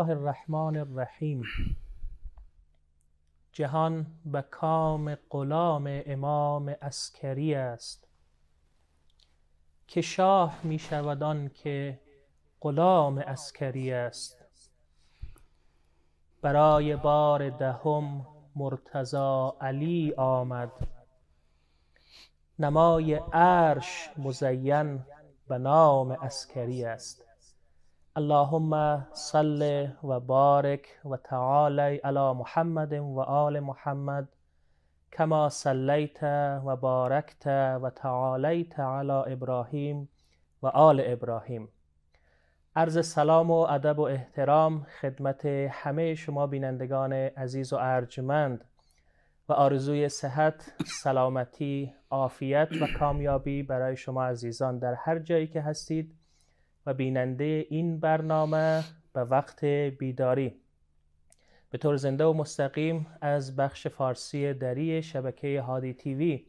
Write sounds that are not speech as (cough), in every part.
الله الرحمن الرحیم جهان به کام غلام امام اسکری است که شاه می شود آن که غلام اسکری است برای بار دهم مرتزا علی آمد نمای عرش مزین به نام اسکری است اللهم صل و بارک و تعالی علی محمد و آل محمد کما صلیت و بارکت و تعالیت علی ابراهیم و آل ابراهیم عرض سلام و ادب و احترام خدمت همه شما بینندگان عزیز و ارجمند و آرزوی صحت، سلامتی، عافیت و کامیابی برای شما عزیزان در هر جایی که هستید و بیننده این برنامه به وقت بیداری به طور زنده و مستقیم از بخش فارسی دری شبکه هادی تیوی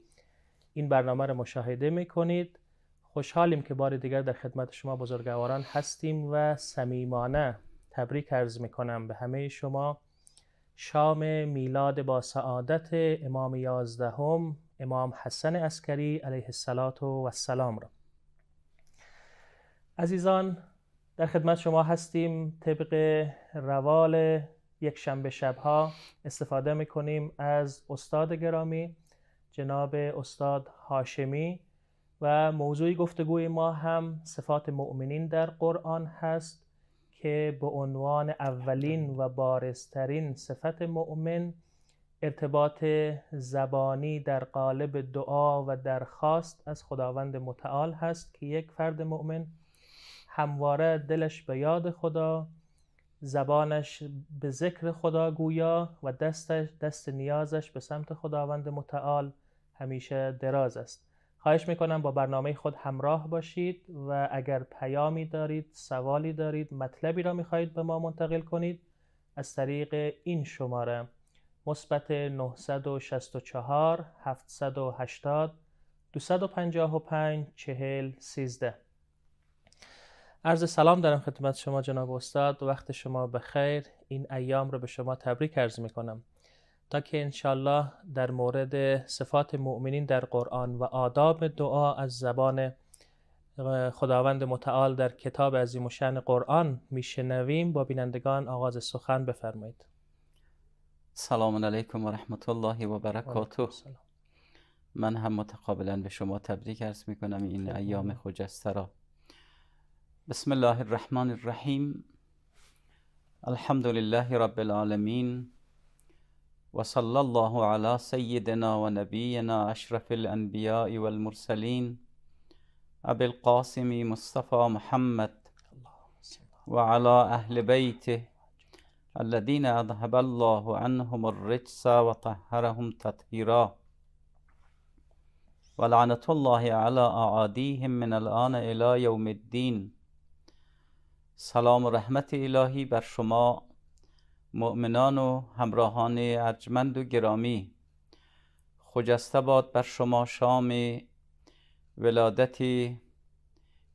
این برنامه را مشاهده میکنید خوشحالیم که بار دیگر در خدمت شما بزرگواران هستیم و صمیمانه تبریک عرض میکنم به همه شما شام میلاد با سعادت امام یازدهم امام حسن اسکری علیه السلام و السلام را عزیزان در خدمت شما هستیم طبق روال یک شنبه شبها استفاده میکنیم از استاد گرامی جناب استاد هاشمی و موضوع گفتگوی ما هم صفات مؤمنین در قرآن هست که به عنوان اولین و بارزترین صفت مؤمن ارتباط زبانی در قالب دعا و درخواست از خداوند متعال هست که یک فرد مؤمن همواره دلش به یاد خدا زبانش به ذکر خدا گویا و دستش دست نیازش به سمت خداوند متعال همیشه دراز است خواهش میکنم با برنامه خود همراه باشید و اگر پیامی دارید سوالی دارید مطلبی را میخواهید به ما منتقل کنید از طریق این شماره مثبت 964 780 255 40 13 عرض سلام دارم خدمت شما جناب استاد وقت شما بخیر این ایام رو به شما تبریک عرض می کنم تا که انشالله در مورد صفات مؤمنین در قرآن و آداب دعا از زبان خداوند متعال در کتاب عظیم و شن قرآن میشنویم با بینندگان آغاز سخن بفرمایید سلام علیکم و رحمت الله و برکاته من هم متقابلا به شما تبریک عرض می کنم این ایام خجسته را بسم الله الرحمن الرحيم الحمد لله رب العالمين وصلى الله على سيدنا ونبينا أشرف الأنبياء والمرسلين أبي القاسم مصطفى محمد وعلى أهل بيته الذين أذهب الله عنهم الرجس وطهرهم تطهيرا ولعنة الله على أعاديهم من الآن إلى يوم الدين سلام و رحمت الهی بر شما مؤمنان و همراهان ارجمند و گرامی خجسته باد بر شما شام ولادت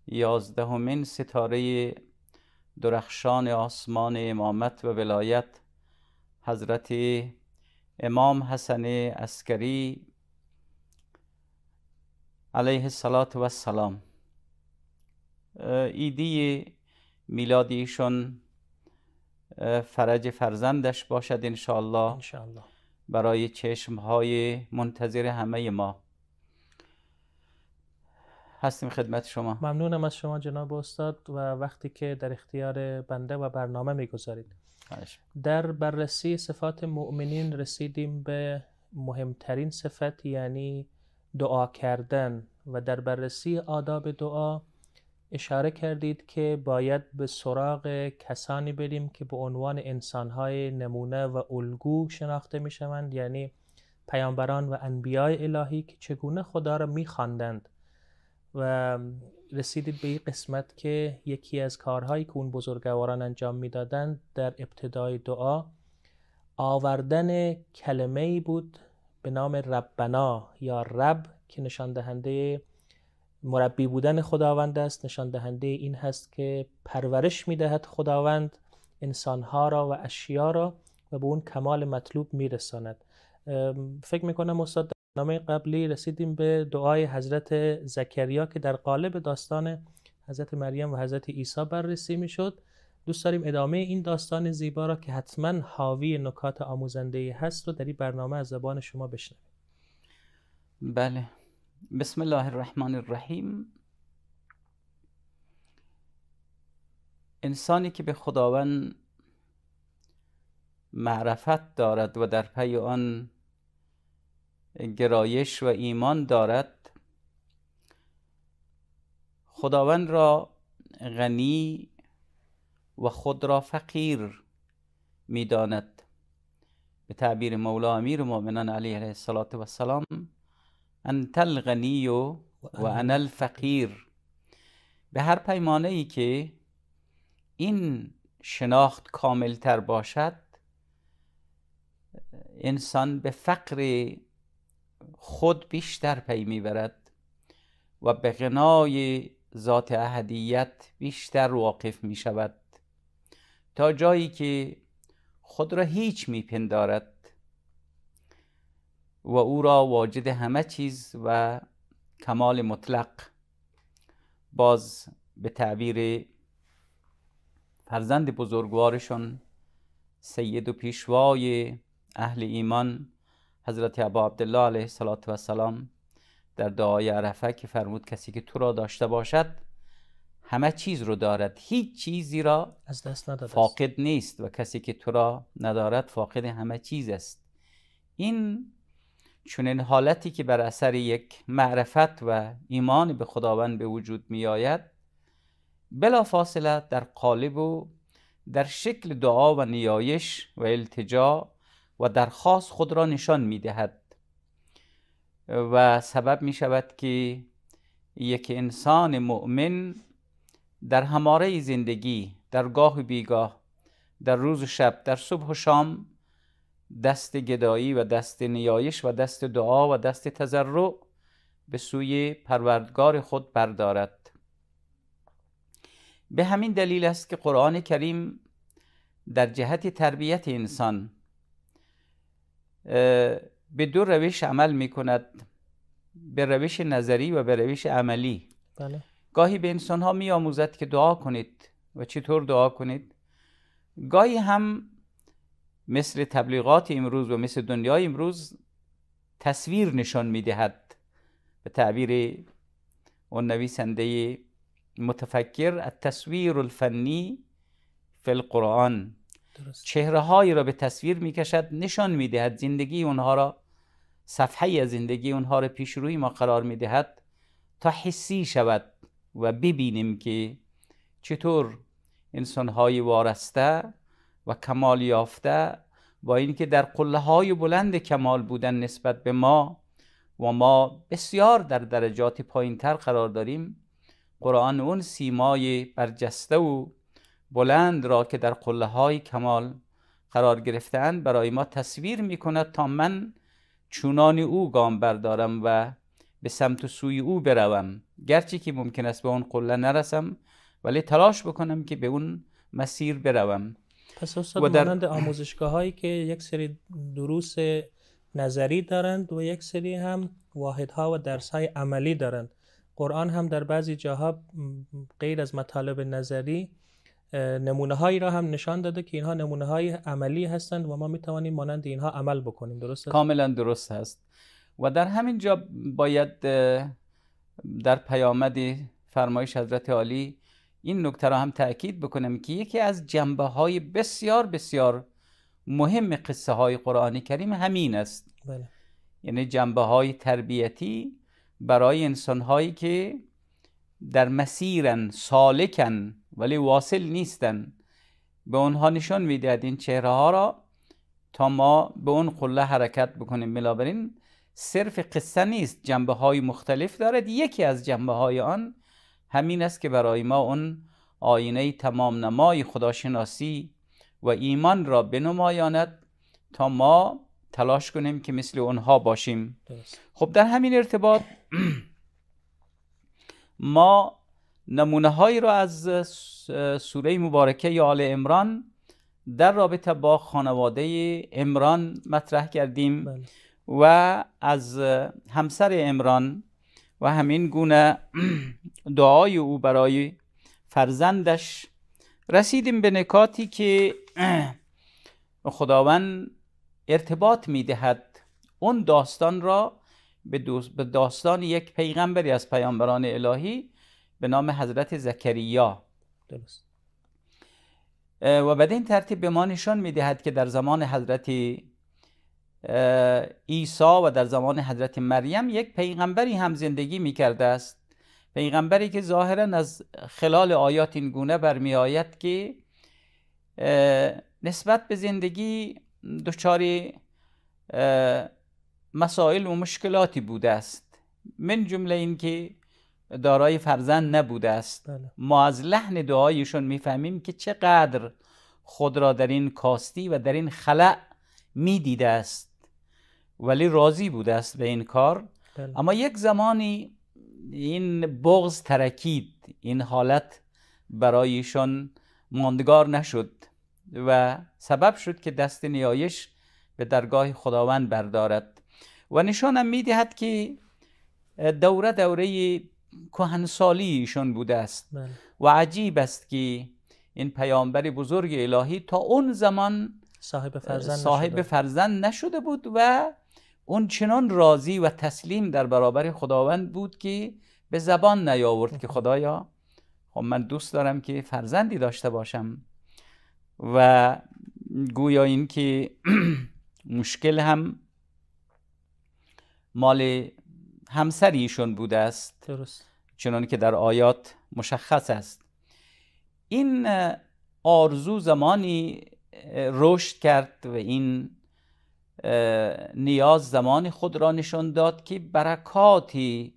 یازدهمین ستاره درخشان آسمان امامت و ولایت حضرت امام حسن عسکری علیه السلام و السلام ایدی میلاد ایشون فرج فرزندش باشد انشاءالله, برای چشم های منتظر همه ما هستیم خدمت شما ممنونم از شما جناب استاد و وقتی که در اختیار بنده و برنامه میگذارید در بررسی صفات مؤمنین رسیدیم به مهمترین صفت یعنی دعا کردن و در بررسی آداب دعا اشاره کردید که باید به سراغ کسانی بریم که به عنوان انسانهای نمونه و الگو شناخته می شوند یعنی پیامبران و انبیای الهی که چگونه خدا را می خواندند و رسیدید به این قسمت که یکی از کارهایی که اون بزرگواران انجام میدادند در ابتدای دعا آوردن کلمه ای بود به نام ربنا یا رب که نشان دهنده مربی بودن خداوند است نشان دهنده این هست که پرورش میدهد خداوند انسانها را و اشیا را و به اون کمال مطلوب میرساند فکر میکنم استاد در نامه قبلی رسیدیم به دعای حضرت زکریا که در قالب داستان حضرت مریم و حضرت عیسی بررسی میشد دوست داریم ادامه این داستان زیبا را که حتما حاوی نکات آموزنده هست رو در این برنامه از زبان شما بشنویم بله بسم الله الرحمن الرحیم انسانی که به خداوند معرفت دارد و در پی آن گرایش و ایمان دارد خداوند را غنی و خود را فقیر میداند به تعبیر مولا امیر مؤمنان علیه السلام انت الغنی و انا الفقیر به هر پیمانه ای که این شناخت کاملتر باشد انسان به فقر خود بیشتر پی میبرد و به غنای ذات اهدیت بیشتر واقف می شود تا جایی که خود را هیچ میپندارد و او را واجد همه چیز و کمال مطلق باز به تعبیر فرزند بزرگوارشون سید و پیشوای اهل ایمان حضرت عبا عبدالله علیه و سلام در دعای عرفه که فرمود کسی که تو را داشته باشد همه چیز رو دارد هیچ چیزی را از دست فاقد نیست و کسی که تو را ندارد فاقد همه چیز است این چنین حالتی که بر اثر یک معرفت و ایمان به خداوند به وجود می آید بلا فاصله در قالب و در شکل دعا و نیایش و التجا و درخواست خود را نشان می دهد و سبب می شود که یک انسان مؤمن در هماره زندگی در گاه و بیگاه در روز و شب در صبح و شام دست گدایی و دست نیایش و دست دعا و دست تزرع به سوی پروردگار خود بردارد به همین دلیل است که قرآن کریم در جهت تربیت انسان به دو روش عمل می کند به روش نظری و به روش عملی بله. گاهی به انسان ها می آموزد که دعا کنید و چطور دعا کنید گاهی هم مثل تبلیغات امروز و مثل دنیای امروز تصویر نشان میدهد به تعبیر اون نویسنده متفکر التصویر الفنی فی القرآن چهره هایی را به تصویر میکشد نشان میدهد زندگی اونها را صفحه زندگی اونها را پیش روی ما قرار میدهد تا حسی شود و ببینیم که چطور انسان های وارسته و کمال یافته با اینکه در قله های بلند کمال بودن نسبت به ما و ما بسیار در درجات پایین تر قرار داریم قرآن اون سیمای برجسته و بلند را که در قله های کمال قرار گرفتند برای ما تصویر می کند تا من چونان او گام بردارم و به سمت سوی او بروم گرچه که ممکن است به اون قله نرسم ولی تلاش بکنم که به اون مسیر بروم و در... مانند آموزشگاه هایی که یک سری دروس نظری دارند و یک سری هم واحدها و درس های عملی دارند قرآن هم در بعضی جاها غیر از مطالب نظری نمونه هایی را هم نشان داده که اینها نمونه های عملی هستند و ما می توانیم مانند اینها عمل بکنیم درست هست؟ کاملا درست هست و در همین جا باید در پیامدی فرمایش حضرت عالی این نکته را هم تاکید بکنم که یکی از جنبه های بسیار بسیار مهم قصه های قرآن کریم همین است بله. یعنی جنبه های تربیتی برای انسان هایی که در مسیرن سالکن ولی واصل نیستن به اونها نشان میدهد این چهره ها را تا ما به اون قله حرکت بکنیم ملابرین صرف قصه نیست جنبه های مختلف دارد یکی از جنبه های آن همین است که برای ما اون آینه تمام نمای خداشناسی و ایمان را بنمایاند تا ما تلاش کنیم که مثل اونها باشیم خب در همین ارتباط (clears throat) ما نمونه هایی را از سوره مبارکه یا آل امران در رابطه با خانواده امران مطرح کردیم بله. و از همسر امران و همین گونه (clears throat) دعای او برای فرزندش رسیدیم به نکاتی که (clears throat) خداوند ارتباط میدهد اون داستان را به, داستان یک پیغمبری از پیامبران الهی به نام حضرت زکریا درست و به این ترتیب به ما نشان میدهد که در زمان حضرت عیسی و در زمان حضرت مریم یک پیغمبری هم زندگی می کرده است پیغمبری که ظاهرا از خلال آیات این گونه برمی آید که نسبت به زندگی دچار مسائل و مشکلاتی بوده است من جمله این که دارای فرزند نبوده است بله. ما از لحن دعایشون میفهمیم که چقدر خود را در این کاستی و در این خلع میدیده است ولی راضی بوده است به این کار بله. اما یک زمانی این بغض ترکید این حالت برایشان ماندگار نشد و سبب شد که دست نیایش به درگاه خداوند بردارد و نشانم میدهد که دوره دوره کهنسالی ایشان بوده است بله. و عجیب است که این پیامبر بزرگ الهی تا اون زمان صاحب فرزند, صاحب نشده. فرزند نشده بود و اون چنان راضی و تسلیم در برابر خداوند بود که به زبان نیاورد که خدایا خب من دوست دارم که فرزندی داشته باشم و گویا این که (clears throat) مشکل هم مال همسر ایشون بوده است درست چنانی که در آیات مشخص است این آرزو زمانی رشد کرد و این نیاز زمان خود را نشان داد که برکاتی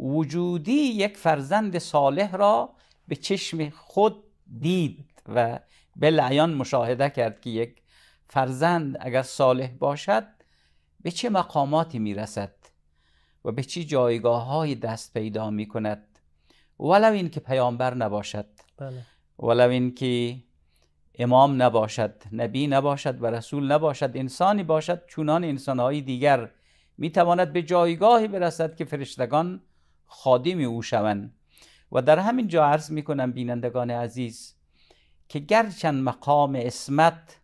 وجودی یک فرزند صالح را به چشم خود دید و لعیان مشاهده کرد که یک فرزند اگر صالح باشد به چه مقاماتی میرسد و به چه جایگاه های دست پیدا می کند ولو این که پیامبر نباشد بله. ولو این که امام نباشد نبی نباشد و رسول نباشد انسانی باشد چونان انسانهای دیگر میتواند به جایگاهی برسد که فرشتگان خادم او شوند و در همین جا عرض میکنم بینندگان عزیز که گرچند مقام اسمت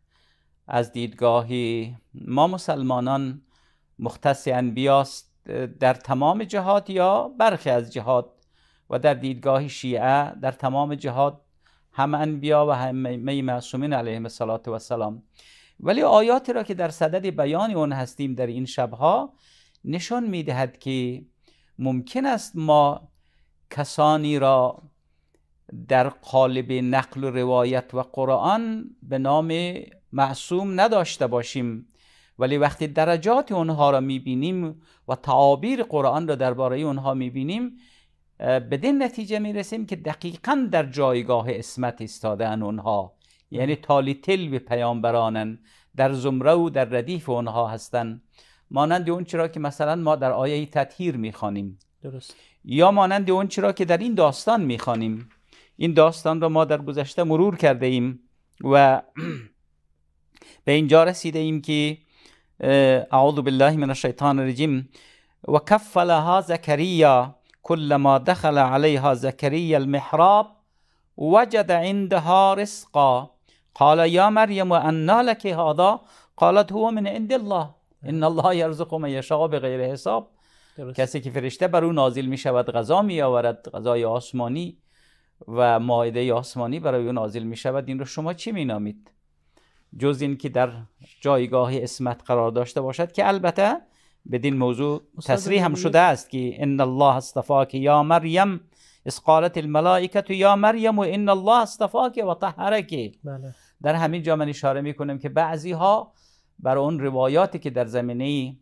از دیدگاه ما مسلمانان مختص انبیاست در تمام جهات یا برخی از جهات و در دیدگاه شیعه در تمام جهات هم انبیا و همه معصومین علیهم السلام ولی آیاتی را که در صدد بیان اون هستیم در این شبها نشان میدهد که ممکن است ما کسانی را در قالب نقل و روایت و قرآن به نام معصوم نداشته باشیم ولی وقتی درجات اونها را میبینیم و تعابیر قرآن را درباره اونها میبینیم بدین نتیجه رسیم که دقیقا در جایگاه اسمت استادن اونها یعنی تالی تلو پیامبرانن در زمره و در ردیف اونها هستن مانند اون چرا که مثلا ما در آیه تطهیر میخوانیم درست یا مانند اون چرا که در این داستان میخوانیم این داستان را ما در گذشته مرور کرده ایم و (clears throat) به اینجا رسیده ایم که اعوذ بالله من الشیطان الرجیم و کفلها زکریا كلما دخل عليها زكريا المحراب وجد عندها رزقا قال يا مريم ان لك هذا قالت هو من عند الله ان الله يرزق من يشاء بغير حساب درست. کسی که فرشته بر او نازل می شود غذا می آورد غذای آسمانی و مایده آسمانی برای او نازل می شود این رو شما چی می نامید جز این که در جایگاه اسمت قرار داشته باشد که البته بدین موضوع تصریح هم شده است که ان الله استفاک یا مریم اسقالت الملائکه الملائکه یا مریم و ان الله استفاقی و تحرکی بله. در همین جا من اشاره میکنم که بعضی ها بر اون روایاتی که در زمینه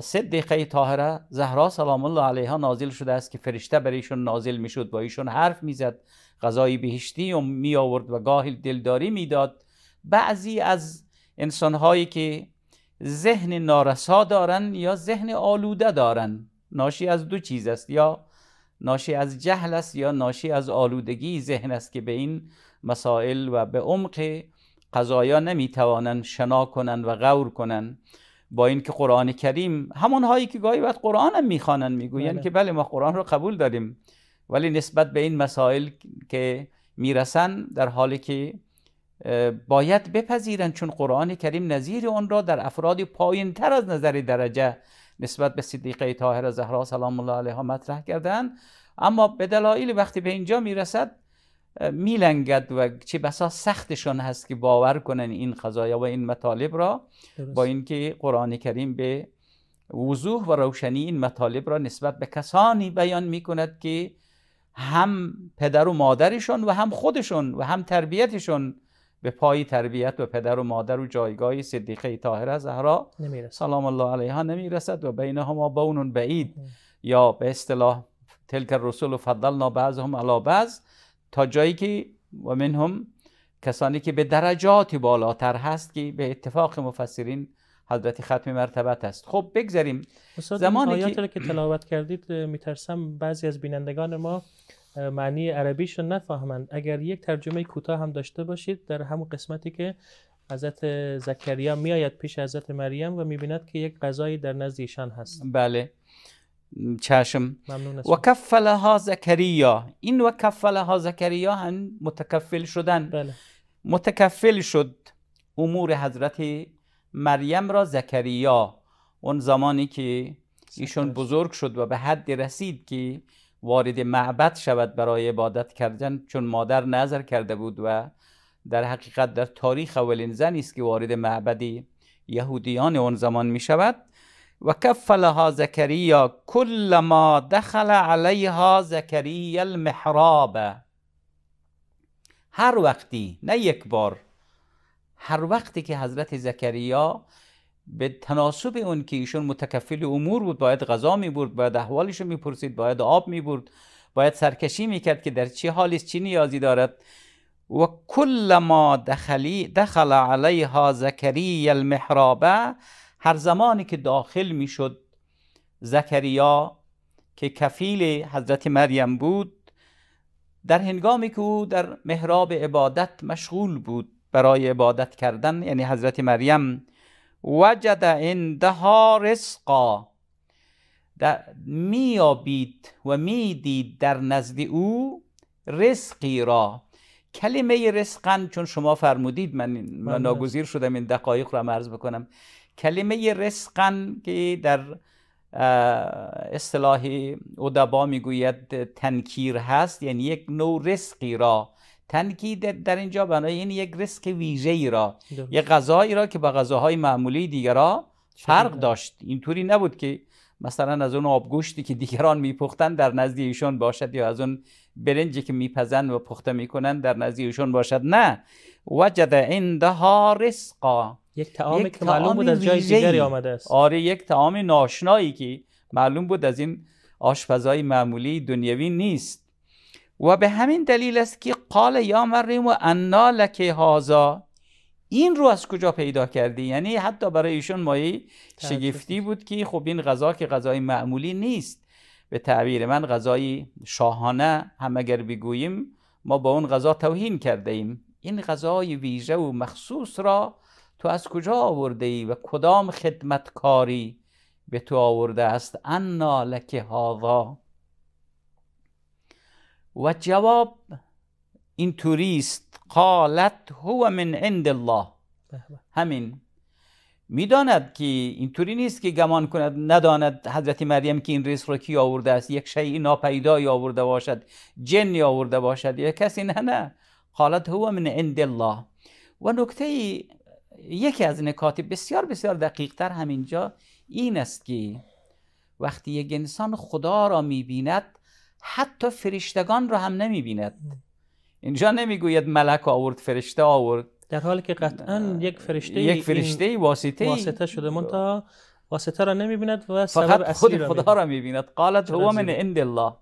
صدیقه طاهره زهرا سلام الله علیها نازل شده است که فرشته بر ایشون نازل میشد با ایشون حرف میزد غذای بهشتی و می آورد و گاهی دلداری میداد بعضی از انسان هایی که ذهن نارسا دارن یا ذهن آلوده دارن ناشی از دو چیز است یا ناشی از جهل است یا ناشی از آلودگی ذهن است که به این مسائل و به عمق قضایا نمیتوانند شنا کنند و غور کنند با اینکه قرآن کریم همون هایی که گاهی وقت قرآن هم میخوانند میگوین بله. که بله ما قرآن رو قبول داریم ولی نسبت به این مسائل که میرسن در حالی که باید بپذیرند چون قرآن کریم نظیر آن را در افراد پایین تر از نظر درجه نسبت به صدیقه طاهره زهرا سلام الله علیها مطرح کردند اما به دلایل وقتی به اینجا میرسد میلنگد و چه بسا سختشان هست که باور کنن این قضایا و این مطالب را با اینکه قرآن کریم به وضوح و روشنی این مطالب را نسبت به کسانی بیان میکند که هم پدر و مادرشون و هم خودشون و هم تربیتشون به پای تربیت و پدر و مادر و جایگاه صدیقه طاهره زهرا سلام الله علیها نمیرسد و بینهما بون بعید یا به اصطلاح تلک رسول و فضلنا بعضهم علی بعض تا جایی که و منهم کسانی که به درجات بالاتر هست که به اتفاق مفسرین حضرت ختم مرتبت است خب بگذاریم زمانی آیات که تلاوت کردید میترسم بعضی از بینندگان ما معنی عربیش رو نفهمند اگر یک ترجمه کوتاه هم داشته باشید در همون قسمتی که حضرت زکریا میآید پیش حضرت مریم و میبیند که یک غذایی در نزد ایشان هست بله چشم و کفلها زکریا این و کفلها زکریا هم متکفل شدن بله. متکفل شد امور حضرت مریم را زکریا اون زمانی که ایشون بزرگ شد و به حد رسید که وارد معبد شود برای عبادت کردن چون مادر نظر کرده بود و در حقیقت در تاریخ اولین زنی است که وارد معبد یهودیان اون زمان می شود و کفلها زکریا کل ما دخل علیها زکریا المحراب هر وقتی نه یک بار هر وقتی که حضرت زکریا به تناسب اون که ایشون متکفل امور بود باید غذا می برد باید احوالش رو میپرسید باید آب می برد باید سرکشی می کرد که در چه حالی چه نیازی دارد و کل ما دخلی دخل علیها زکریا المحرابه هر زمانی که داخل می شد زکریا که کفیل حضرت مریم بود در هنگامی که او در محراب عبادت مشغول بود برای عبادت کردن یعنی حضرت مریم وجد اندها رزقا در میابید و میدید در نزد او رزقی را کلمه رزقن چون شما فرمودید من, من بله. شدم این دقایق را مرز بکنم کلمه رزقن که در اصطلاح ادبا میگوید تنکیر هست یعنی یک نوع رزقی را تنکید در اینجا بنای این یک ریسک ویژه ای را یه یک غذایی را که با غذاهای معمولی دیگرا فرق داشت اینطوری نبود که مثلا از اون آبگوشتی که دیگران میپختن در نزد ایشون باشد یا از اون برنجی که میپزن و پخته میکنن در نزد ایشون باشد نه وجد عندها رزقا یک که معلوم بود از جای دیگری آمده است آره یک تعام ناشنایی که معلوم بود از این آشپزای معمولی دنیوی نیست و به همین دلیل است که قال یا مریم و انا لک هازا این رو از کجا پیدا کردی یعنی حتی برای ایشون مایه شگفتی بود که خب این غذا که غذای معمولی نیست به تعبیر من غذای شاهانه هم اگر بگوییم ما با اون غذا توهین کرده ایم این غذای ویژه و مخصوص را تو از کجا آورده ای و کدام خدمتکاری به تو آورده است انا لکه هاذا و جواب این توریست قالت هو من عند الله همین میداند که اینطوری نیست که گمان کند نداند حضرت مریم که این ریس رو کی آورده است یک شیء ناپیدایی آورده باشد جنی آورده باشد یا کسی نه نه قالت هو من عند الله و نکته یکی از نکات بسیار بسیار دقیق تر همینجا این است که وقتی یک انسان خدا را میبیند حتی فرشتگان رو هم نمیبیند اینجا نمیگوید ملک آورد فرشته آورد در حالی که قطعا یک فرشته یک فرشته واسطه واسطه شده تا واسطه را نمیبیند و سبب فقط خود خدا را میبیند قالت هو من عند الله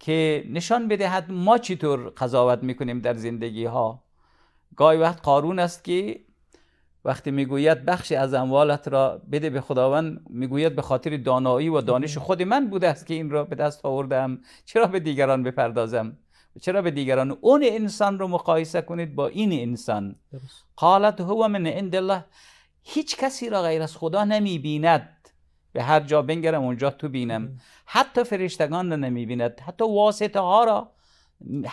که نشان بدهد ما چطور قضاوت میکنیم در زندگی ها گاهی وقت قارون است که وقتی میگوید بخشی از اموالت را بده به خداوند میگوید به خاطر دانایی و دانش خود من بوده است که این را به دست آوردم چرا به دیگران بپردازم چرا به دیگران اون انسان رو مقایسه کنید با این انسان قالت هو من عند الله هیچ کسی را غیر از خدا نمیبیند به هر جا بنگرم اونجا تو بینم حتی فرشتگان را نمیبیند حتی واسطه ها را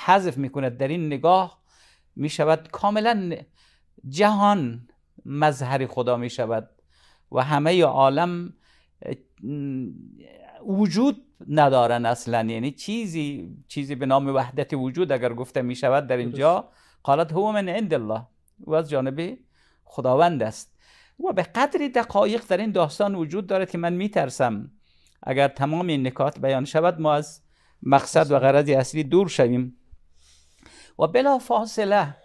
حذف میکند در این نگاه میشود کاملا جهان مظهر خدا می شود و همه عالم وجود ندارن اصلا یعنی چیزی چیزی به نام وحدت وجود اگر گفته می شود در اینجا قالت هو من عند الله و از جانب خداوند است و به قدری دقایق در این داستان وجود دارد که من می ترسم اگر تمام این نکات بیان شود ما از مقصد و غرض اصلی دور شویم و بلا فاصله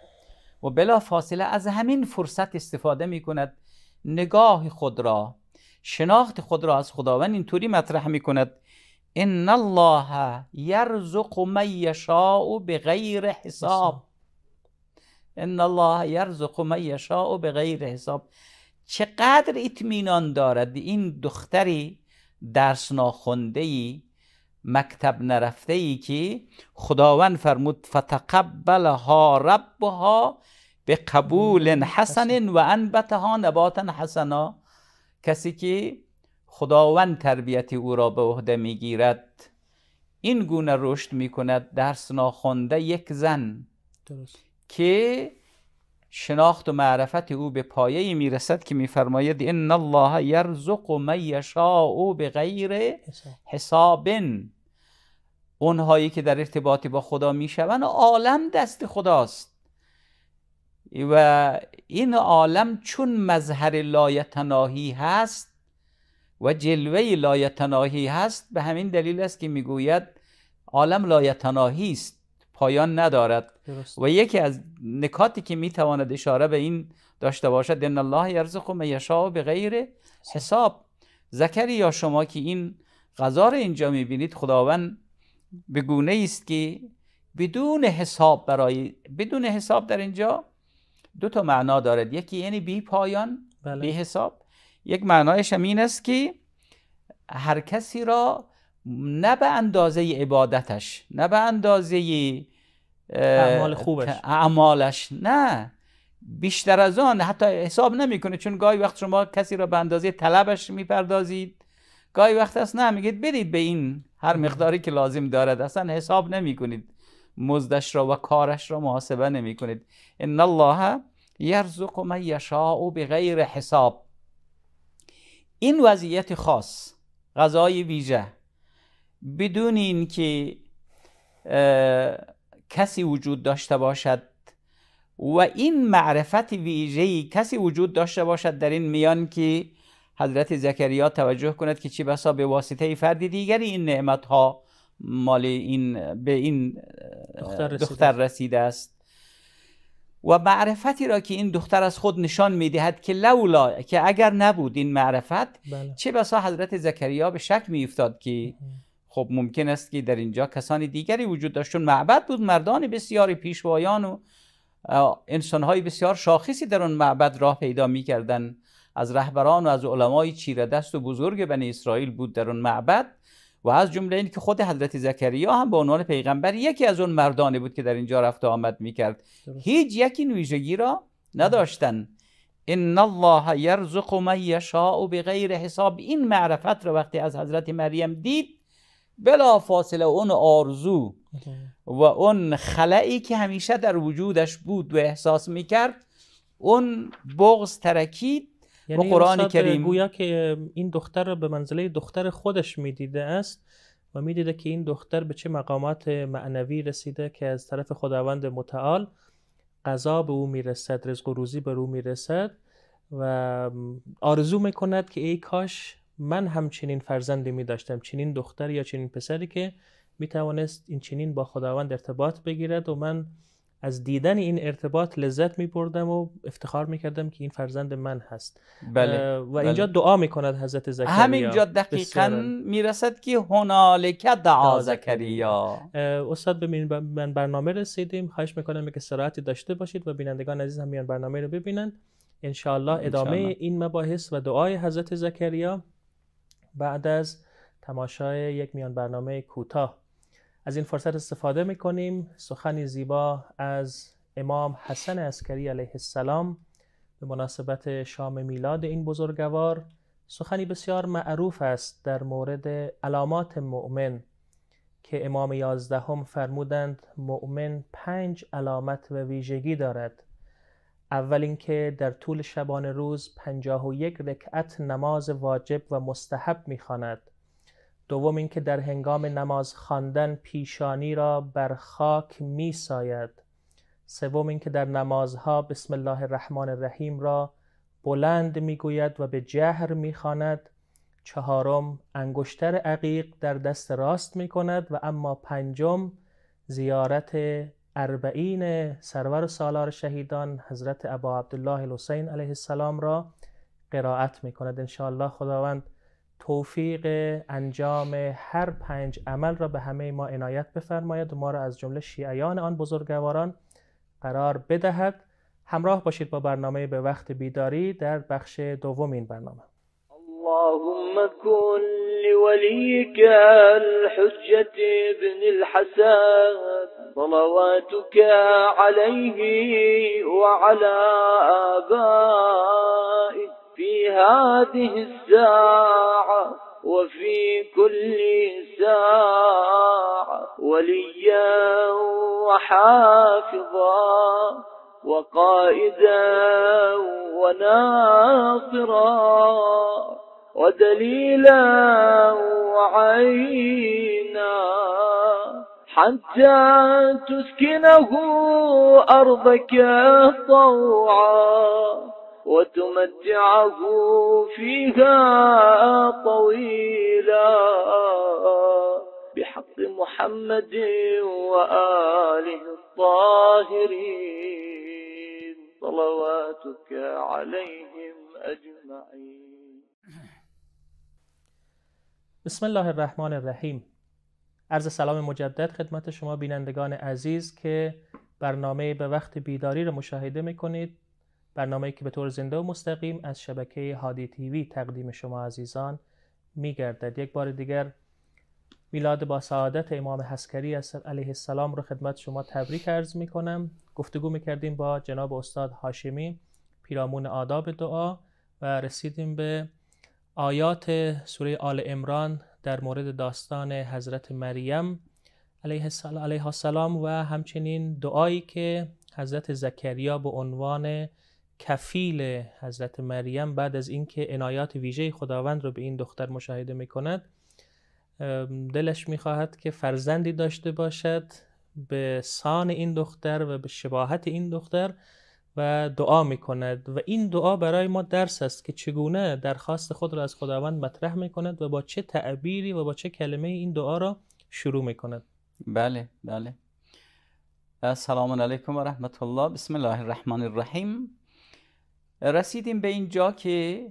و بلا فاصله از همین فرصت استفاده می کند نگاه خود را شناخت خود را از خداوند اینطوری مطرح می کند ان الله یرزق من یشاء بغیر حساب ان الله یرزق من یشاء بغیر حساب چقدر اطمینان دارد این دختری درس ناخونده ای مکتب نرفته ای که خداوند فرمود رب ربها به قبول حسن و انبتها نباتا حسنا کسی که خداوند تربیت او را به عهده میگیرد این گونه رشد کند درس ناخوانده یک زن که شناخت و معرفت او به پایه میرسد که فرماید ان الله یرزق من یشاء بغیر حساب اونهایی که در ارتباطی با خدا میشوند عالم دست خداست و این عالم چون مظهر لایتناهی هست و جلوه لایتناهی هست به همین دلیل است که میگوید عالم لایتناهی است پایان ندارد و یکی از نکاتی که میتواند اشاره به این داشته باشد ان الله یرزق من یشاء به غیر حساب زکریا شما که این غذا رو اینجا میبینید خداوند به گونه است که بدون حساب برای بدون حساب در اینجا دو تا معنا دارد یکی یعنی بی پایان بله. بی حساب یک معنایش هم این است که هر کسی را نه به اندازه عبادتش نه به اندازه اعمال خوبش اعمالش نه بیشتر از آن حتی حساب نمیکنه چون گاهی وقت شما کسی را به اندازه طلبش میپردازید گاهی وقت است نه میگید بدید به این هر مقداری که لازم دارد اصلا حساب نمی کنید مزدش را و کارش را محاسبه نمی کنید ان الله یرزق من یشاء بغیر حساب این وضعیت خاص غذای ویژه بدون اینکه کسی وجود داشته باشد و این معرفت ویژه‌ای کسی وجود داشته باشد در این میان که حضرت زکریا توجه کند که چه بسا به واسطه فرد دیگری این نعمت ها مال این به این دختر رسیده, است و معرفتی را که این دختر از خود نشان میدهد که لولا که اگر نبود این معرفت بله. چه بسا حضرت زکریا به شک میافتاد که خب ممکن است که در اینجا کسانی دیگری وجود داشت چون معبد بود مردان بسیاری پیشوایان و انسانهای بسیار شاخصی در اون معبد راه پیدا میکردن از رهبران و از علمای چیره دست و بزرگ بنی اسرائیل بود در اون معبد و از جمله این که خود حضرت زکریا هم به عنوان پیغمبر یکی از اون مردانه بود که در اینجا رفت و آمد میکرد هیچ یکی این را نداشتن ان الله یرزق من یشاء بغیر حساب این معرفت را وقتی از حضرت مریم دید بلا فاصله اون آرزو و اون خلعی که همیشه در وجودش بود و احساس میکرد اون بغز ترکید یعنی کریم گویا که این دختر را به منزله دختر خودش میدیده است و میدیده که این دختر به چه مقامات معنوی رسیده که از طرف خداوند متعال قضا به او میرسد رزق و روزی به او میرسد و آرزو میکند که ای کاش من هم چنین فرزندی می داشتم چنین دختر یا چنین پسری که می توانست این چنین با خداوند ارتباط بگیرد و من از دیدن این ارتباط لذت می بردم و افتخار می که این فرزند من هست بله و بله. اینجا دعا می کند حضرت زکریا همینجا دقیقا می رسد که هنالک دعا زکریا استاد ببینید من برنامه رسیدیم خواهش میکنم کنم که داشته باشید و بینندگان عزیز هم میان برنامه رو ببینند انشاءالله ادامه این مباحث و دعای حضرت زکریا بعد از تماشای یک میان برنامه کوتاه از این فرصت استفاده میکنیم سخنی زیبا از امام حسن عسکری علیه السلام به مناسبت شام میلاد این بزرگوار سخنی بسیار معروف است در مورد علامات مؤمن که امام یازدهم فرمودند مؤمن پنج علامت و ویژگی دارد اول اینکه در طول شبانه روز پنجاه و یک رکعت نماز واجب و مستحب میخواند دوم اینکه در هنگام نماز خواندن پیشانی را بر خاک می ساید سوم اینکه در نمازها بسم الله الرحمن الرحیم را بلند میگوید و به جهر میخواند چهارم انگشتر عقیق در دست راست می کند و اما پنجم زیارت اربعین سرور سالار شهیدان حضرت ابا عبدالله الحسین علیه السلام را قرائت می کند انشاءالله خداوند توفیق انجام هر پنج عمل را به همه ما عنایت بفرماید و ما را از جمله شیعیان آن بزرگواران قرار بدهد همراه باشید با برنامه به وقت بیداری در بخش دوم این برنامه اللهم كن لوليك الحجة ابن الحسن صلواتك عليه وعلى آبائه في هذه الساعة وفي كل ساعة وليا وحافظا وقائدا وناصرا ودليلا وعينا حتى تسكنه أرضك طوعا وتمتعه فيها طويلا بحق محمد وآله الطاهرين صلواتك عليهم أجمعين بسم الله الرحمن الرحیم عرض سلام مجدد خدمت شما بینندگان عزیز که برنامه به وقت بیداری را مشاهده میکنید برنامه که به طور زنده و مستقیم از شبکه هادی تیوی تقدیم شما عزیزان میگردد یک بار دیگر میلاد با سعادت امام حسکری علیه السلام رو خدمت شما تبریک عرض می کنم گفتگو می کردیم با جناب استاد هاشمی پیرامون آداب دعا و رسیدیم به آیات سوره آل امران در مورد داستان حضرت مریم علیه السلام و همچنین دعایی که حضرت زکریا به عنوان کفیل حضرت مریم بعد از اینکه عنایات ویژه خداوند رو به این دختر مشاهده می کند دلش می خواهد که فرزندی داشته باشد به سان این دختر و به شباهت این دختر و دعا می کند و این دعا برای ما درس است که چگونه درخواست خود را از خداوند مطرح می کند و با چه تعبیری و با چه کلمه این دعا را شروع می کند بله بله السلام علیکم و رحمت الله بسم الله الرحمن الرحیم رسیدیم به اینجا که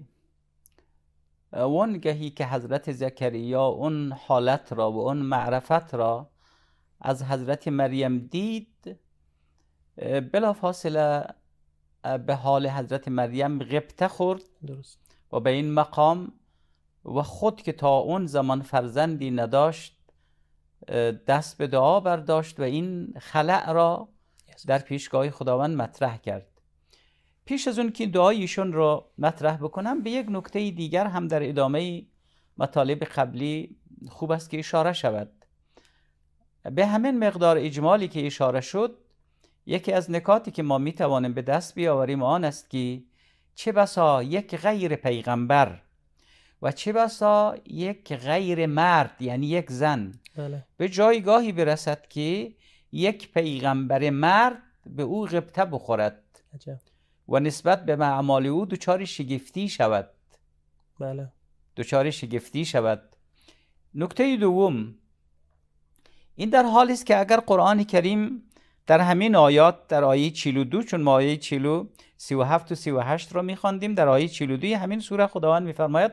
وانگهی که حضرت زکریا اون حالت را و اون معرفت را از حضرت مریم دید بلا فاصله به حال حضرت مریم غبته خورد درست. و به این مقام و خود که تا اون زمان فرزندی نداشت دست به دعا برداشت و این خلع را در پیشگاه خداوند مطرح کرد پیش از اون که دعای ایشون رو مطرح بکنم به یک نکته دیگر هم در ادامه مطالب قبلی خوب است که اشاره شود به همین مقدار اجمالی که اشاره شد یکی از نکاتی که ما می توانیم به دست بیاوریم آن است که چه بسا یک غیر پیغمبر و چه بسا یک غیر مرد یعنی یک زن بله. به جایگاهی برسد که یک پیغمبر مرد به او غبطه بخورد عجب. و نسبت به اعمال او دچار شگفتی شود بله دچار شگفتی شود نکته دوم این در حال است که اگر قرآن کریم در همین آیات در آیه 42 چون ما آیه 40 37 و 38 را می‌خوندیم در آیه 42 همین سوره خداوند می‌فرماید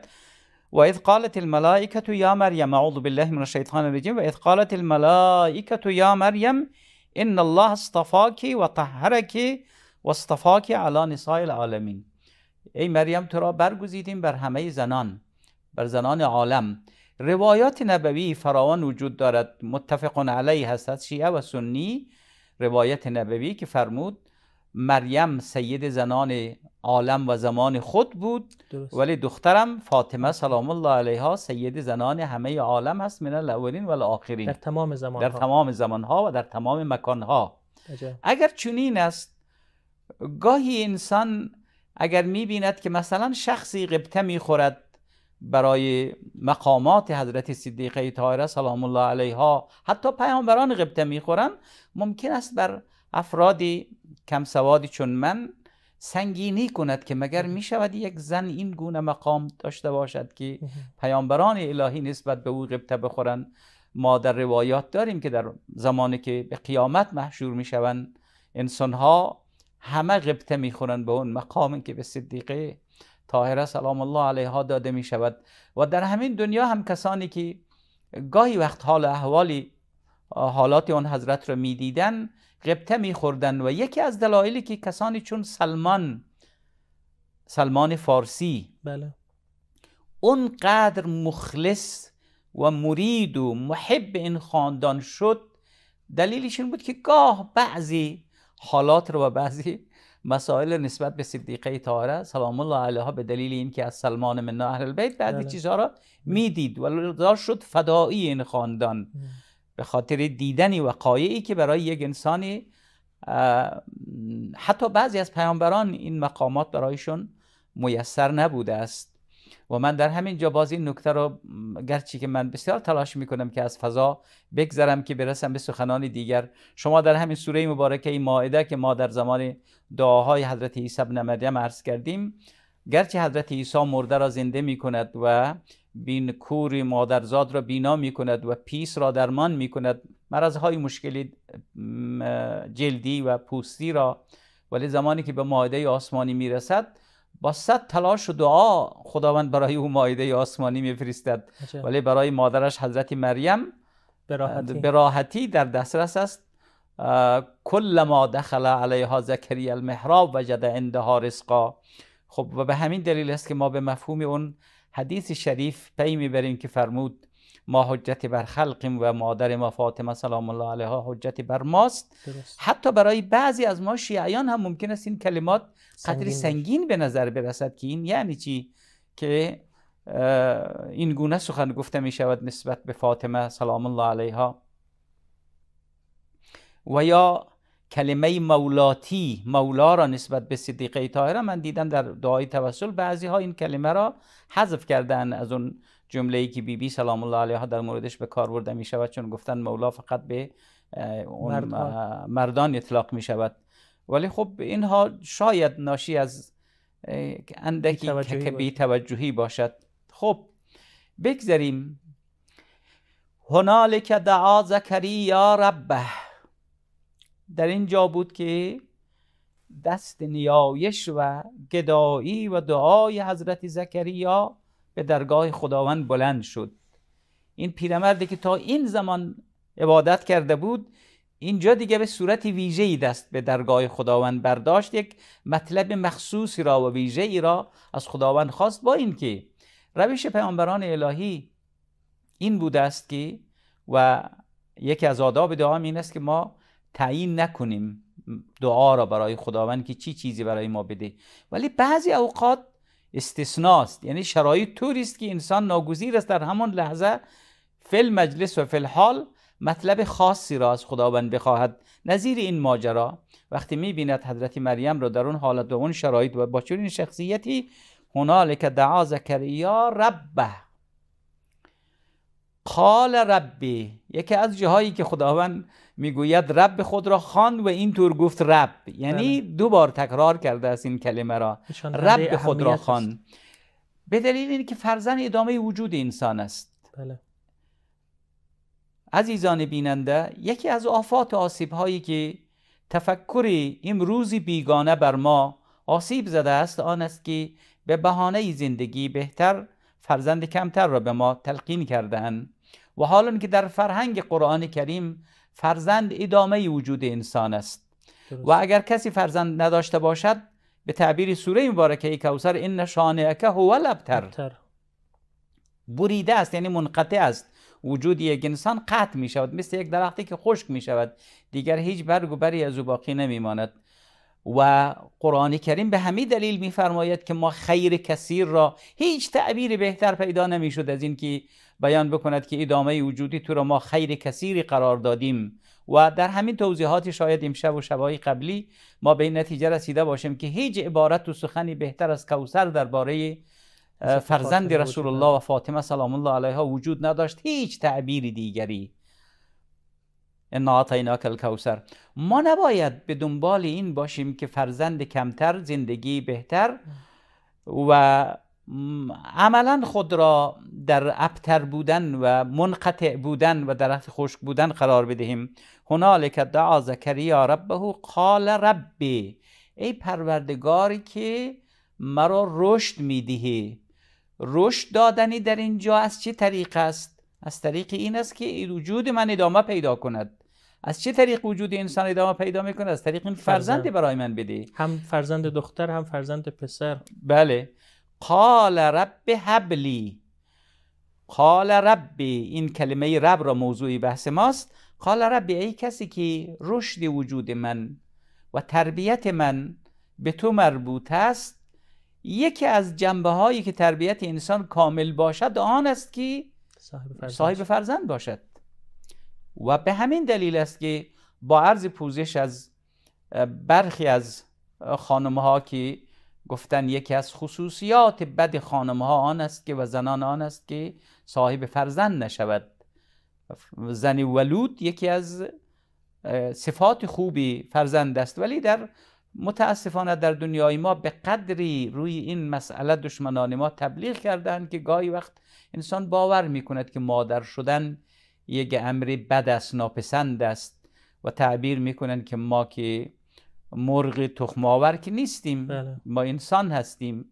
و اذ قالت الملائکه یا مریم اعوذ بالله من الشیطان الرجیم و اذ قالت الملائکه یا مریم ان الله اصطفاکی و و اصطفاک علی نساء العالمین ای مریم تو را برگزیدیم بر همه زنان بر زنان عالم روایات نبوی فراوان وجود دارد متفقون علیه هست شیعه و سنی روایت نبوی که فرمود مریم سید زنان عالم و زمان خود بود ولی دخترم فاطمه سلام الله علیها سید زنان همه عالم هست من الاولین و الاخرین در تمام زمان در تمام زمان ها و در تمام مکان ها اگر چنین است گاهی انسان اگر بیند که مثلا شخصی می میخورد برای مقامات حضرت صدیقه طاهره سلام الله علیها حتی پیامبران می خورند ممکن است بر افرادی کم سوادی چون من سنگینی کند که مگر می شود یک زن این گونه مقام داشته باشد که پیامبران الهی نسبت به او قبت بخورند ما در روایات داریم که در زمانی که به قیامت محشور می شوند انسان ها همه غبطه میخورن به اون مقام که به صدیقه طاهره سلام الله علیها داده می شود و در همین دنیا هم کسانی که گاهی وقت حال احوالی حالات اون حضرت رو میدیدن غبطه میخوردن و یکی از دلایلی که کسانی چون سلمان سلمان فارسی بله قدر مخلص و مرید و محب این خاندان شد دلیلش این بود که گاه بعضی حالات رو و بعضی مسائل نسبت به صدیقه طاهره سلام الله علیها به دلیل اینکه از سلمان من اهل البیت بعضی بله. چیزها را میدید و دار شد فدایی این خاندان به خاطر دیدنی و که برای یک انسانی حتی بعضی از پیامبران این مقامات برایشون میسر نبوده است و من در همین جا باز این نکته رو گرچه که من بسیار تلاش میکنم که از فضا بگذرم که برسم به سخنان دیگر شما در همین سوره مبارکه مائده که ما در زمان دعاهای حضرت عیسی ابن مریم عرض کردیم گرچه حضرت عیسی مرده را زنده می کند و بین کوری مادرزاد را بینا می کند و پیس را درمان می کند مرض مشکلی جلدی و پوستی را ولی زمانی که به مائده آسمانی میرسد با صد تلاش و دعا خداوند برای او مایده آسمانی میفرستد ولی برای مادرش حضرت مریم راحتی در دسترس است کل ما دخل علیها زکریا المحراب وجد عندها رزقا خب و به همین دلیل است که ما به مفهوم اون حدیث شریف پی میبریم که فرمود ما حجت بر خلقیم و مادر ما فاطمه سلام الله علیها حجت بر ماست حتی برای بعضی از ما شیعیان هم ممکن است این کلمات قدری سنگین, به نظر برسد که این یعنی چی که این گونه سخن گفته می شود نسبت به فاطمه سلام الله علیها و یا کلمه مولاتی مولا را نسبت به صدیقه طاهره من دیدم در دعای توسل بعضی ها این کلمه را حذف کردن از اون جمله ای که بی بی سلام الله علیها در موردش به کار برده می شود چون گفتن مولا فقط به مردان. اطلاق می شود ولی خب اینها شاید ناشی از اندکی که بی توجهی باشد خب بگذریم که دعا زکریا ربه در اینجا بود که دست نیایش و گدایی و دعای حضرت زکریا به درگاه خداوند بلند شد این پیرمردی که تا این زمان عبادت کرده بود اینجا دیگه به صورت ویژه دست به درگاه خداوند برداشت یک مطلب مخصوصی را و ویژه ای را از خداوند خواست با اینکه روش پیامبران الهی این بوده است که و یکی از آداب دعا این است که ما تعیین نکنیم دعا را برای خداوند که چی چیزی برای ما بده ولی بعضی اوقات استثناست یعنی شرایط طوری که انسان ناگزیر است در همان لحظه فل مجلس و فل حال مطلب خاصی را از خداوند بخواهد نظیر این ماجرا وقتی میبیند حضرت مریم را در اون حالت و اون شرایط و با چنین شخصیتی هنالک دعا زکریا ربه قال ربی یکی از جاهایی که خداوند میگوید رب خود را خواند و اینطور گفت رب یعنی بله. دو بار تکرار کرده است این کلمه را رب خود را خواند به دلیل اینکه فرزن ادامه وجود انسان است بله. عزیزان بیننده یکی از آفات آسیب هایی که تفکر امروز بیگانه بر ما آسیب زده است آن است که به بهانه زندگی بهتر فرزند کمتر را به ما تلقین کردن و حالا که در فرهنگ قرآن کریم فرزند ادامه وجود انسان است و اگر کسی فرزند نداشته باشد به تعبیر سوره مبارکه ای این نشانه که هو لبتر بریده است یعنی منقطع است وجود یک انسان قطع می شود مثل یک درختی که خشک می شود دیگر هیچ برگ و بری از او باقی نمی ماند و قرآن کریم به همین دلیل میفرماید که ما خیر کثیر را هیچ تعبیر بهتر پیدا نمیشد از اینکه بیان بکند که ادامه وجودی تو را ما خیر کثیری قرار دادیم و در همین توضیحات شاید امشب و شبهای قبلی ما به این نتیجه رسیده باشیم که هیچ عبارت و سخنی بهتر از کوثر درباره فرزند رسول الله و فاطمه سلام الله علیها وجود نداشت هیچ تعبیری دیگری اعطیناک الکوثر ما نباید به دنبال این باشیم که فرزند کمتر زندگی بهتر و عملا خود را در ابتر بودن و منقطع بودن و درخت خشک بودن قرار بدهیم هنالک دعا زکریا ربه قال ربی ای پروردگاری که مرا رشد میدهی رشد دادنی در اینجا از چه طریق است از طریق این است که وجود من ادامه پیدا کند از چه طریق وجود انسان ادامه پیدا میکنه از طریق این فرزند, برای من بده هم فرزند دختر هم فرزند پسر بله قال رب حبلی قال رب این کلمه رب را موضوعی بحث ماست قال رب ای کسی که رشد وجود من و تربیت من به تو مربوط است یکی از جنبه هایی که تربیت انسان کامل باشد آن است که صاحب فرزند, صاحب فرزند باشد و به همین دلیل است که با عرض پوزش از برخی از خانم ها که گفتن یکی از خصوصیات بد خانم ها آن است که و زنان آن است که صاحب فرزند نشود زن ولود یکی از صفات خوبی فرزند است ولی در متاسفانه در دنیای ما به قدری روی این مسئله دشمنان ما تبلیغ کردند که گاهی وقت انسان باور می کند که مادر شدن یک امر بد است ناپسند است و تعبیر میکنن که ما که مرغ تخماور که نیستیم بله. ما انسان هستیم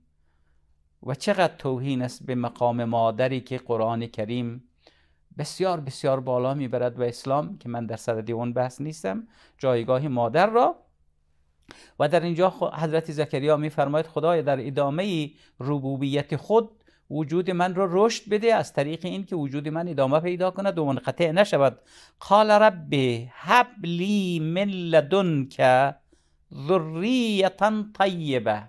و چقدر توهین است به مقام مادری که قرآن کریم بسیار بسیار بالا میبرد و اسلام که من در صدد اون بحث نیستم جایگاه مادر را و در اینجا حضرت زکریا میفرماید خدای در ادامه ربوبیت خود وجود من رو رشد بده از طریق این که وجود من ادامه پیدا کند و منقطع نشود قال رب حبلی من لدنک ذریتا طیبه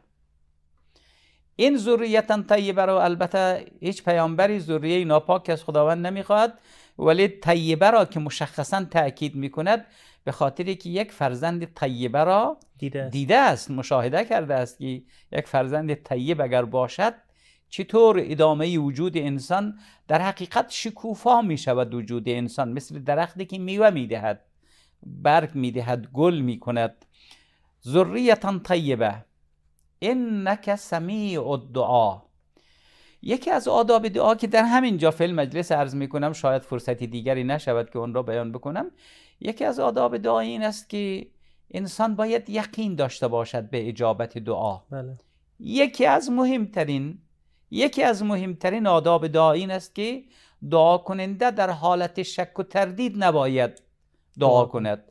این ذریتا طیبه رو البته هیچ پیامبری ذریه ناپاک از خداوند نمیخواد ولی طیبه را که مشخصا تاکید میکند به خاطر که یک فرزند طیبه را دیده است. دیده است مشاهده کرده است که یک فرزند طیب اگر باشد چطور ادامه وجود انسان در حقیقت شکوفا می شود وجود انسان مثل درختی که میوه می دهد برگ می دهد گل می کند ذریتا طیبه انک سمیع الدعا یکی از آداب دعا که در همین جا فیل مجلس عرض می کنم شاید فرصتی دیگری نشود که اون را بیان بکنم یکی از آداب دعا این است که انسان باید یقین داشته باشد به اجابت دعا بله. یکی از مهمترین یکی از مهمترین آداب دعا این است که دعا کننده در حالت شک و تردید نباید دعا خب. کند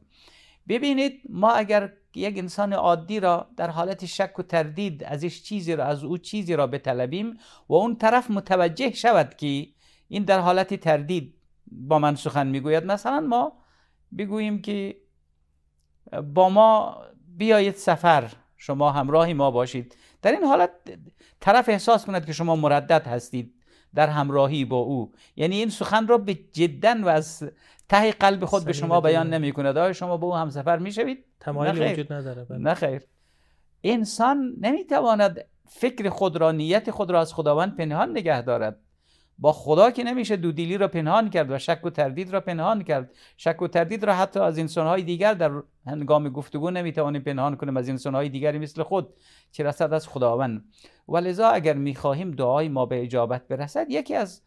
ببینید ما اگر یک انسان عادی را در حالت شک و تردید ازش چیزی را از او چیزی را بطلبیم و اون طرف متوجه شود که این در حالت تردید با من سخن میگوید مثلا ما بگوییم که با ما بیایید سفر شما همراه ما باشید در این حالت طرف احساس کند که شما مردد هستید در همراهی با او یعنی این سخن را به جدا و از ته قلب خود به شما بیان نمی کند آیا شما با او همسفر می شوید؟ وجود نداره بله. نه خیر انسان نمی تواند فکر خود را نیت خود را از خداوند پنهان نگه دارد با خدا که نمیشه دودیلی را پنهان کرد و شک و تردید را پنهان کرد شک و تردید را حتی از انسانهای دیگر در هنگام گفتگو نمیتوانیم پنهان کنیم از انسانهای دیگری مثل خود چه رسد از خداوند لذا اگر میخواهیم دعای ما به اجابت برسد یکی از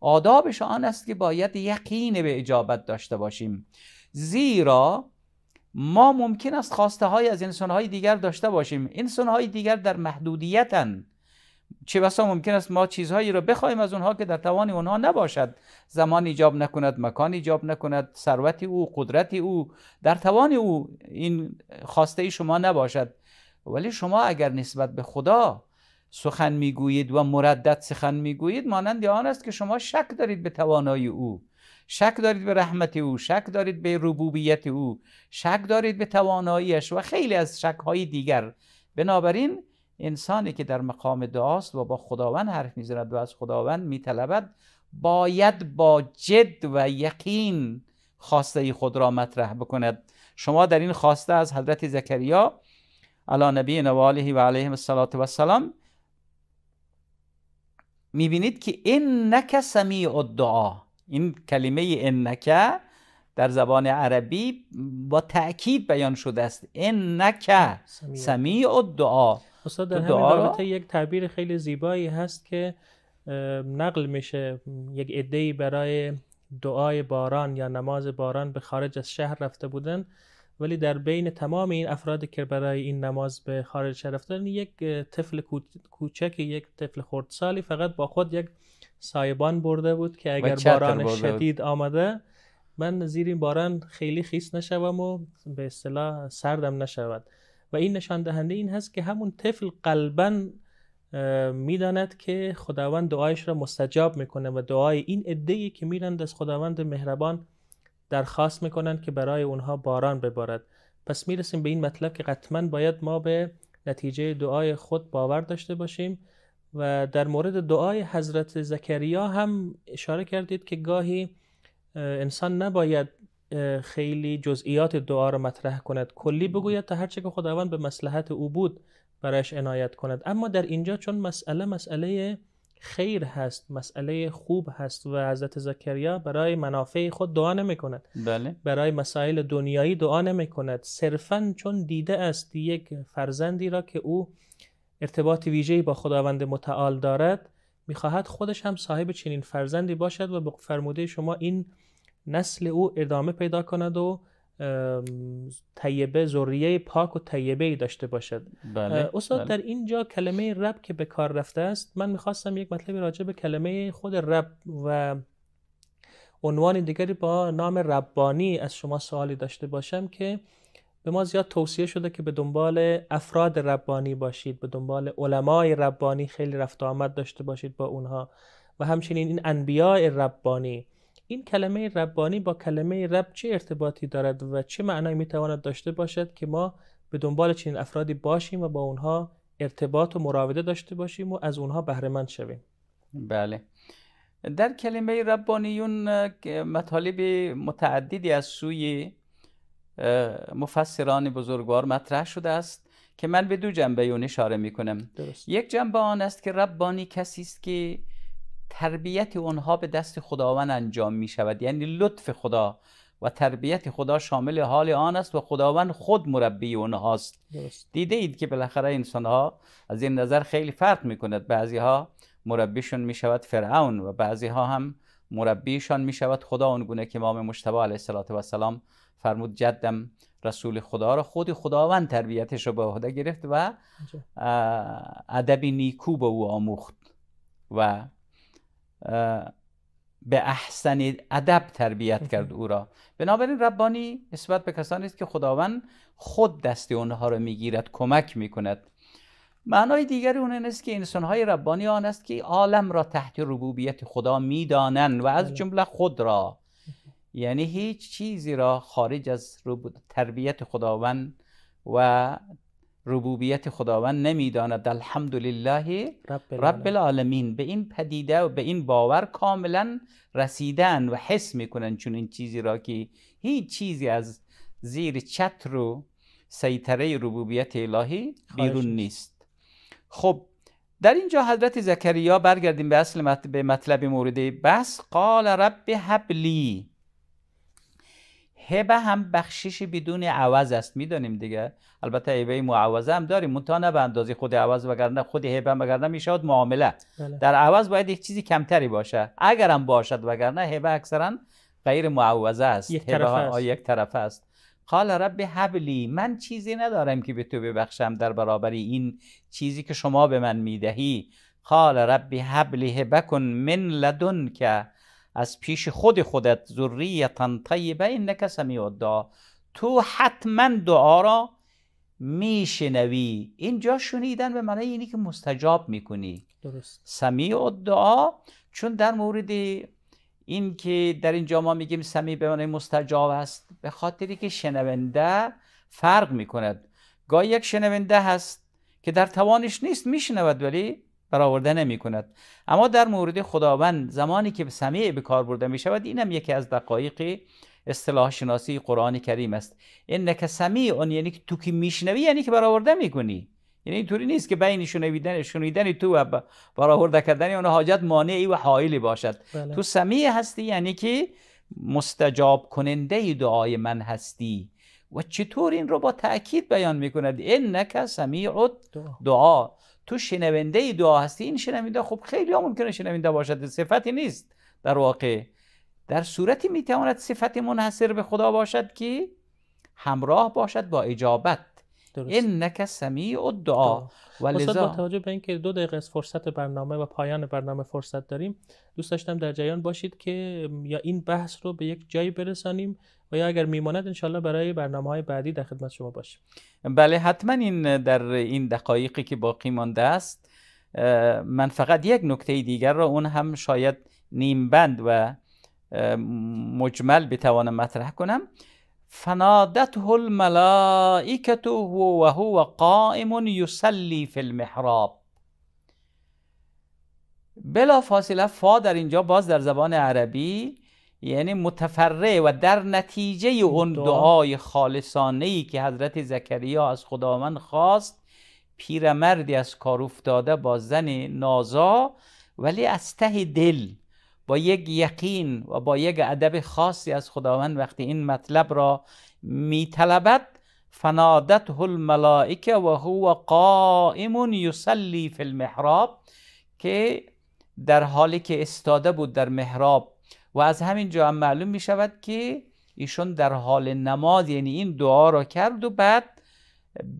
آدابش آن است که باید یقین به اجابت داشته باشیم زیرا ما ممکن است خواسته های از انسان های دیگر داشته باشیم انسان های دیگر در محدودیتن چه بسا ممکن است ما چیزهایی را بخوایم از اونها که در توان اونها نباشد زمان ایجاب نکند مکان ایجاب نکند ثروت او قدرت او در توان او این خواسته شما نباشد ولی شما اگر نسبت به خدا سخن میگویید و مردد سخن میگویید مانند آن است که شما شک دارید به توانایی او شک دارید به رحمت او شک دارید به ربوبیت او شک دارید به تواناییش و خیلی از شک های دیگر بنابراین انسانی که در مقام دعاست و با خداوند حرف میزند و از خداوند میطلبد باید با جد و یقین خواسته خود را مطرح بکند شما در این خواسته از حضرت زکریا علی نبی و علیه و علیهم السلام میبینید که نکه سمیع الدعا این کلمه نکه در زبان عربی با تأکید بیان شده است نکه سمیع الدعا استاد در همین رابطه یک تعبیر خیلی زیبایی هست که نقل میشه یک ادهی برای دعای باران یا نماز باران به خارج از شهر رفته بودن ولی در بین تمام این افراد که برای این نماز به خارج شهر رفتن یک طفل کوچک یک طفل خردسالی فقط با خود یک سایبان برده بود که اگر باران شدید آمده من زیر این باران خیلی خیس نشوم و به اصطلاح سردم نشود و این نشان دهنده این هست که همون طفل قلبا میداند که خداوند دعایش را مستجاب میکنه و دعای این عده که میرند از خداوند مهربان درخواست میکنند که برای اونها باران ببارد پس میرسیم به این مطلب که قطعا باید ما به نتیجه دعای خود باور داشته باشیم و در مورد دعای حضرت زکریا هم اشاره کردید که گاهی انسان نباید خیلی جزئیات دعا را مطرح کند کلی بگوید تا هرچه که خداوند به مسلحت او بود برایش عنایت کند اما در اینجا چون مسئله مسئله خیر هست مسئله خوب هست و حضرت زکریا برای منافع خود دعا نمی کند بله. برای مسائل دنیایی دعا نمی کند صرفا چون دیده است یک فرزندی را که او ارتباط ویژه‌ای با خداوند متعال دارد میخواهد خودش هم صاحب چنین فرزندی باشد و فرموده شما این نسل او ادامه پیدا کند و طیبه ذریه پاک و طیبه ای داشته باشد بله، استاد بله. در اینجا کلمه رب که به کار رفته است من میخواستم یک مطلبی راجع به کلمه خود رب و عنوان دیگری با نام ربانی از شما سوالی داشته باشم که به ما زیاد توصیه شده که به دنبال افراد ربانی باشید به دنبال علمای ربانی خیلی رفت آمد داشته باشید با اونها و همچنین این انبیاء ربانی این کلمه ربانی با کلمه رب چه ارتباطی دارد و چه معنایی میتواند داشته باشد که ما به دنبال چنین افرادی باشیم و با اونها ارتباط و مراوده داشته باشیم و از اونها بهرهمند شویم بله در کلمه ربانیون مطالب متعددی از سوی مفسران بزرگوار مطرح شده است که من به دو جنبه اون اشاره می کنم درست. یک جنبه آن است که ربانی کسی است که تربیت اونها به دست خداوند انجام می شود یعنی لطف خدا و تربیت خدا شامل حال آن است و خداوند خود مربی اونهاست است دیده اید که بالاخره انسان ها از این نظر خیلی فرق می کند بعضی ها مربیشون می شود فرعون و بعضی ها هم مربیشان می شود خدا اونگونه که امام مشتبه علیه السلام فرمود جدم رسول خدا را خود خداوند تربیتش را به عهده گرفت و ادب نیکو به او آموخت و به احسن ادب تربیت کرد او را بنابراین ربانی نسبت به کسانی است که خداوند خود دست اونها را میگیرد کمک میکند معنای دیگری اون این است که انسانهای ربانی آن است که عالم را تحت ربوبیت خدا میدانند و از بله. جمله خود را یعنی هیچ چیزی را خارج از تربیت خداوند و ربوبیت خداوند نمیداند الحمدلله رب, رب العالمین به این پدیده و به این باور کاملا رسیدن و حس میکنن چون این چیزی را که هیچ چیزی از زیر چتر و سیطره ربوبیت الهی بیرون نیست خب در اینجا حضرت زکریا برگردیم به اصل به مطلب مورد بس قال رب حبلی هبه هم بخشش بدون عوض است میدانیم دیگه البته هبه معوضه هم داریم منتها نه به اندازه خود عوض وگرنه خود هبه وگرنه میشود معامله بله. در عوض باید یک چیزی کمتری باشه اگر هم باشد وگرنه هبه اکثرا غیر معوضه است یک طرفه است. یک طرفه است قال رب حبلی من چیزی ندارم که به تو ببخشم در برابر این چیزی که شما به من میدهی قال رب حبلی هبه کن من لدن که از پیش خود خودت ذریتا طیبه انک سمیع الدعا تو حتما دعا را میشنوی اینجا شنیدن به معنی اینی که مستجاب میکنی درست سمیع الدعا چون در مورد این که در اینجا ما میگیم سمیع به معنی مستجاب است به خاطری که شنونده فرق میکند گاهی یک شنونده هست که در توانش نیست میشنود ولی برآورده نمی کند اما در مورد خداوند زمانی که سمیع به کار برده می شود اینم یکی از دقایق اصطلاح شناسی قرآن کریم است انک سمیع یعنی تو که میشنوی یعنی که برآورده میکنی یعنی اینطوری نیست که بین شنیدن شنیدن تو و برآورده کردن اون حاجت مانعی و حائلی باشد بله. تو سمیع هستی یعنی که مستجاب کننده دعای من هستی و چطور این رو با تاکید بیان میکند انک سمیع دعا تو شنونده دعا هستی این شنونده خب خیلی ها ممکنه شنونده باشد صفتی نیست در واقع در صورتی میتواند صفت منحصر به خدا باشد که همراه باشد با اجابت درست. انک سمیع و دعا با توجه به اینکه دو دقیقه از فرصت برنامه و پایان برنامه فرصت داریم دوست داشتم در جریان باشید که یا این بحث رو به یک جایی برسانیم و یا اگر میماند انشالله برای برنامه های بعدی در خدمت شما باشیم بله حتما این در این دقایقی که باقی مانده است من فقط یک نکته دیگر را اون هم شاید نیم بند و مجمل بتوانم مطرح کنم فنادته و هو قائم یسلی فی المحراب بلا فاصله فا در اینجا باز در زبان عربی یعنی متفرع و در نتیجه اون دعای خالصانه ای که حضرت زکریا از خداوند خواست پیرمردی از کار افتاده با زن نازا ولی از ته دل با یک یقین و با یک ادب خاصی از خداوند وقتی این مطلب را میطلبد فنادته الملائکه و هو قائم یصلی فی المحراب که در حالی که استاده بود در محراب و از همین جا هم معلوم می شود که ایشون در حال نماز یعنی این دعا را کرد و بعد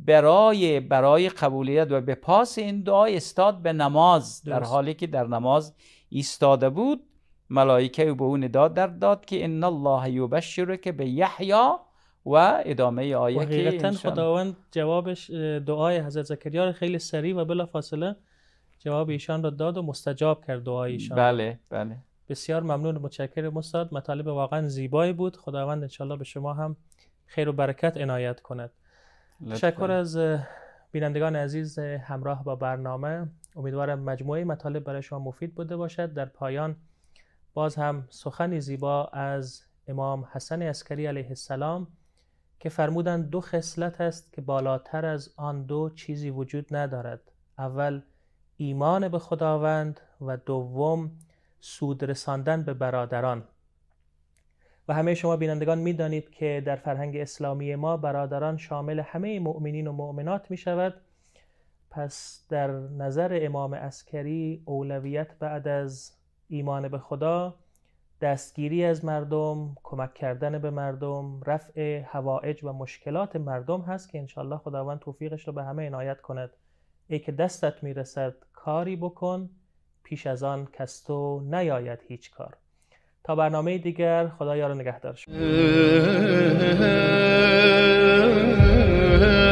برای برای قبولیت و به پاس این دعا استاد به نماز در حالی که در نماز ایستاده بود ملائکه به اون داد در داد که ان الله که به یحیی و ادامه آیه که خداوند جوابش دعای حضرت زکریا خیلی سریع و بلا فاصله جواب ایشان رو داد و مستجاب کرد دعای ایشان بله بله بسیار ممنون متشکرم استاد مطالب واقعا زیبایی بود خداوند انشالله به شما هم خیر و برکت عنایت کند شکر از بینندگان عزیز همراه با برنامه امیدوارم مجموعه مطالب برای شما مفید بوده باشد در پایان باز هم سخن زیبا از امام حسن عسکری علیه السلام که فرمودند دو خصلت است که بالاتر از آن دو چیزی وجود ندارد اول ایمان به خداوند و دوم سود رساندن به برادران و همه شما بینندگان میدانید که در فرهنگ اسلامی ما برادران شامل همه مؤمنین و مؤمنات می شود پس در نظر امام اسکری اولویت بعد از ایمان به خدا دستگیری از مردم کمک کردن به مردم رفع هوایج و مشکلات مردم هست که انشالله خداوند توفیقش رو به همه عنایت کند ای که دستت میرسد کاری بکن پیش از آن کس تو نیاید هیچ کار تا برنامه دیگر خدا یار نگهدار